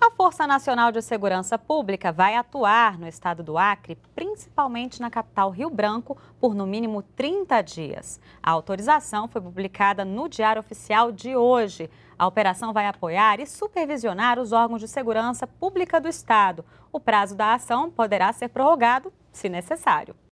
A Força Nacional de Segurança Pública vai atuar no estado do Acre, principalmente na capital Rio Branco, por no mínimo 30 dias. A autorização foi publicada no Diário Oficial de hoje. A operação vai apoiar e supervisionar os órgãos de segurança pública do estado. O prazo da ação poderá ser prorrogado, se necessário.